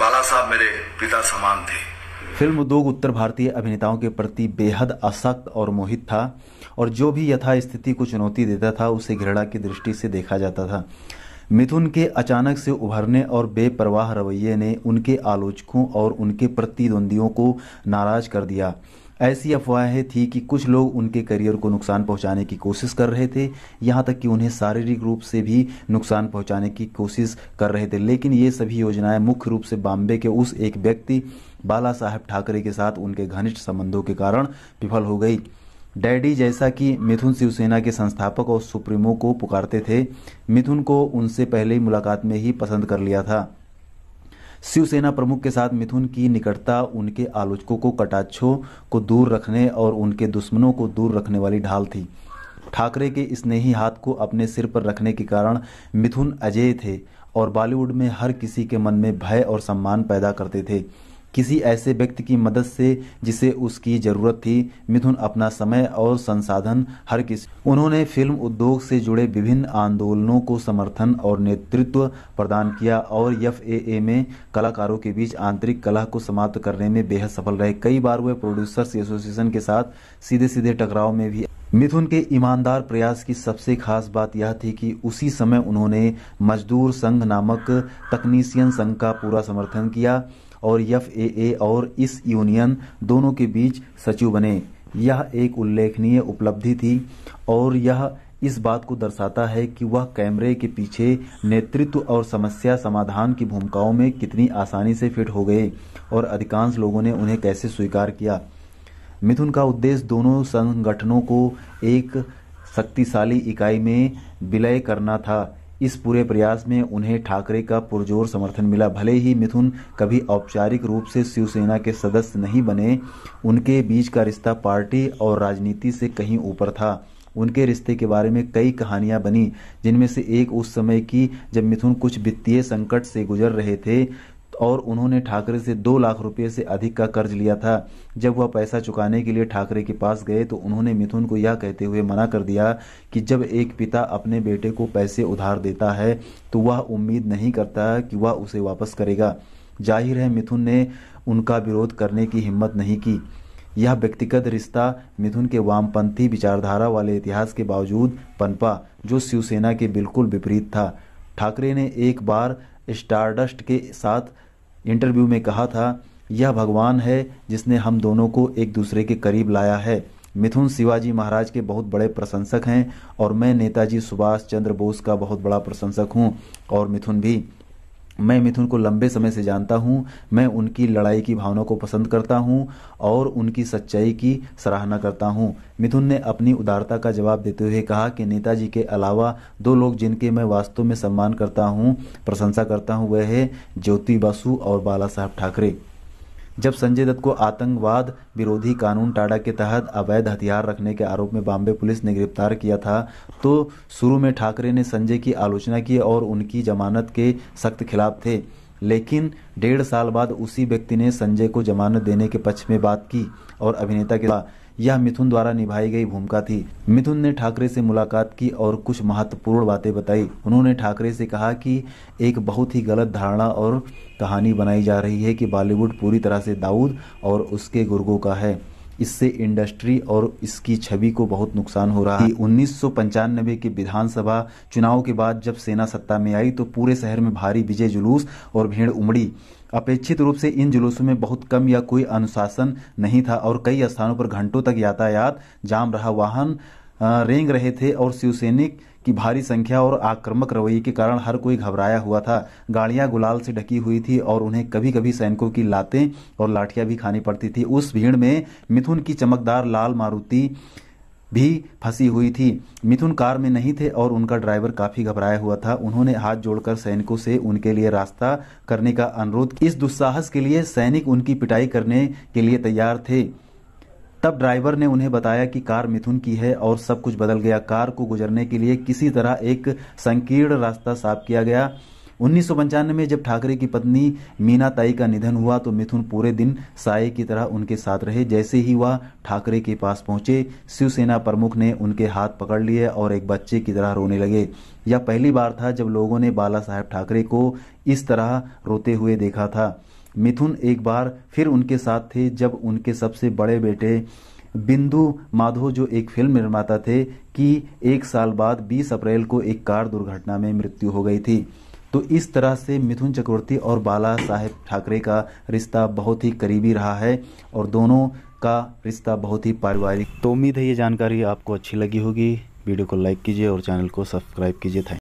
बाला साहब मेरे पिता समान थे फिल्म उद्योग उत्तर भारतीय अभिनेताओं के प्रति बेहद असक्त और मोहित था और जो भी यथा स्थिति को चुनौती देता था उसे घृणा की दृष्टि से देखा जाता था मिथुन के अचानक से उभरने और बेपरवाह रवैये ने उनके आलोचकों और उनके प्रतिद्वंदियों को नाराज कर दिया ऐसी अफवाहें थी कि कुछ लोग उनके करियर को नुकसान पहुंचाने की कोशिश कर रहे थे यहाँ तक कि उन्हें शारीरिक रूप से भी नुकसान पहुंचाने की कोशिश कर रहे थे लेकिन ये सभी योजनाएं मुख्य रूप से बॉम्बे के उस एक व्यक्ति बाला साहेब ठाकरे के साथ उनके घनिष्ठ संबंधों के कारण विफल हो गई डैडी जैसा कि मिथुन शिवसेना के संस्थापक और सुप्रीमो को पुकारते थे मिथुन को उनसे पहले ही मुलाकात में ही पसंद कर लिया था शिवसेना प्रमुख के साथ मिथुन की निकटता उनके आलोचकों को कटाक्षों को दूर रखने और उनके दुश्मनों को दूर रखने वाली ढाल थी ठाकरे के स्नेही हाथ को अपने सिर पर रखने के कारण मिथुन अजय थे और बॉलीवुड में हर किसी के मन में भय और सम्मान पैदा करते थे किसी ऐसे व्यक्ति की मदद से जिसे उसकी जरूरत थी मिथुन अपना समय और संसाधन हर किसी उन्होंने फिल्म उद्योग से जुड़े विभिन्न आंदोलनों को समर्थन और नेतृत्व प्रदान किया और एफ में कलाकारों के बीच आंतरिक कला को समाप्त करने में बेहद सफल रहे कई बार वे प्रोड्यूसर्स एसोसिएशन के साथ सीधे सीधे टकराव में भी मिथुन के ईमानदार प्रयास की सबसे खास बात यह थी कि उसी समय उन्होंने मजदूर संघ नामक तकनीशियन संघ का पूरा समर्थन किया और एफ ए ए और इस यूनियन दोनों के बीच सचिव बने यह एक उल्लेखनीय उपलब्धि थी और यह इस बात को दर्शाता है कि वह कैमरे के पीछे नेतृत्व और समस्या समाधान की भूमिकाओं में कितनी आसानी से फिट हो गए और अधिकांश लोगों ने उन्हें कैसे स्वीकार किया मिथुन का उद्देश्य दोनों संगठनों को एक शक्तिशाली इकाई में विलय करना था इस पूरे प्रयास में उन्हें ठाकरे का पुरजोर समर्थन मिला भले ही मिथुन कभी औपचारिक रूप से शिवसेना के सदस्य नहीं बने उनके बीच का रिश्ता पार्टी और राजनीति से कहीं ऊपर था उनके रिश्ते के बारे में कई कहानियां बनी जिनमें से एक उस समय की जब मिथुन कुछ वित्तीय संकट से गुजर रहे थे और उन्होंने ठाकरे से दो लाख रुपए से अधिक का कर्ज लिया था जब वह पैसा चुकाने के लिए ठाकरे के पास गए तो उन्होंने मिथुन को यह कहते हुए मना कर दिया कि जब एक पिता अपने बेटे को पैसे उधार देता है तो वह उम्मीद नहीं करता कि वह उसे वापस करेगा जाहिर है मिथुन ने उनका विरोध करने की हिम्मत नहीं की यह व्यक्तिगत रिश्ता मिथुन के वामपंथी विचारधारा वाले इतिहास के बावजूद पनपा जो शिवसेना के बिल्कुल विपरीत था ठाकरे ने एक बार स्टारडस्ट के साथ इंटरव्यू में कहा था यह भगवान है जिसने हम दोनों को एक दूसरे के करीब लाया है मिथुन शिवाजी महाराज के बहुत बड़े प्रशंसक हैं और मैं नेताजी सुभाष चंद्र बोस का बहुत बड़ा प्रशंसक हूँ और मिथुन भी मैं मिथुन को लंबे समय से जानता हूँ मैं उनकी लड़ाई की भावना को पसंद करता हूँ और उनकी सच्चाई की सराहना करता हूँ मिथुन ने अपनी उदारता का जवाब देते हुए कहा कि नेताजी के अलावा दो लोग जिनके मैं वास्तव में सम्मान करता हूँ प्रशंसा करता हूँ वह है ज्योति बसु और बाला साहब ठाकरे जब संजय दत्त को आतंकवाद विरोधी कानून टाडा के तहत अवैध हथियार रखने के आरोप में बॉम्बे पुलिस ने गिरफ्तार किया था तो शुरू में ठाकरे ने संजय की आलोचना की और उनकी जमानत के सख्त खिलाफ थे लेकिन डेढ़ साल बाद उसी व्यक्ति ने संजय को जमानत देने के पक्ष में बात की और अभिनेता के यह मिथुन द्वारा निभाई गई भूमिका थी मिथुन ने ठाकरे से मुलाकात की और कुछ महत्वपूर्ण बातें बताई उन्होंने ठाकरे से कहा कि एक बहुत ही गलत धारणा और कहानी बनाई जा रही है कि बॉलीवुड पूरी तरह से दाऊद और उसके गुर्गों का है इससे इंडस्ट्री और इसकी छवि को बहुत नुकसान हो रहा है उन्नीस के विधानसभा चुनाव के बाद जब सेना सत्ता में आई तो पूरे शहर में भारी विजय जुलूस और भीड़ उमड़ी अपेक्षित रूप से इन जुलूसों में बहुत कम या कोई अनुशासन नहीं था और कई स्थानों पर घंटों तक यातायात जाम रहा वाहन रेंग रहे थे और शिवसैनिक कि भारी संख्या और आक्रामक रवैये के कारण हर कोई घबराया हुआ था गाड़ियां गुलाल से ढकी हुई थी और उन्हें कभी कभी सैनिकों की लातें और लाठियां भी खानी पड़ती थी उस भीड़ में मिथुन की चमकदार लाल मारुति भी फंसी हुई थी मिथुन कार में नहीं थे और उनका ड्राइवर काफी घबराया हुआ था उन्होंने हाथ जोड़कर सैनिकों से उनके लिए रास्ता करने का अनुरोध इस दुस्साहस के लिए सैनिक उनकी पिटाई करने के लिए तैयार थे तब ड्राइवर ने उन्हें बताया कि कार मिथुन की है और सब कुछ बदल गया कार को गुजरने के लिए किसी तरह एक संकीर्ण रास्ता साफ किया गया उन्नीस में जब ठाकरे की पत्नी मीना ताई का निधन हुआ तो मिथुन पूरे दिन साय की तरह उनके साथ रहे जैसे ही वह ठाकरे के पास पहुंचे शिवसेना प्रमुख ने उनके हाथ पकड़ लिए और एक बच्चे की तरह रोने लगे यह पहली बार था जब लोगों ने बाला साहेब ठाकरे को इस तरह रोते हुए देखा था मिथुन एक बार फिर उनके साथ थे जब उनके सबसे बड़े बेटे बिंदु माधो जो एक फिल्म निर्माता थे कि एक साल बाद 20 अप्रैल को एक कार दुर्घटना में मृत्यु हो गई थी तो इस तरह से मिथुन चक्रवर्ती और बाला साहेब ठाकरे का रिश्ता बहुत ही करीबी रहा है और दोनों का रिश्ता बहुत ही पारिवारिक तो उम्मीद है ये जानकारी आपको अच्छी लगी होगी वीडियो को लाइक कीजिए और चैनल को सब्सक्राइब कीजिए थैंक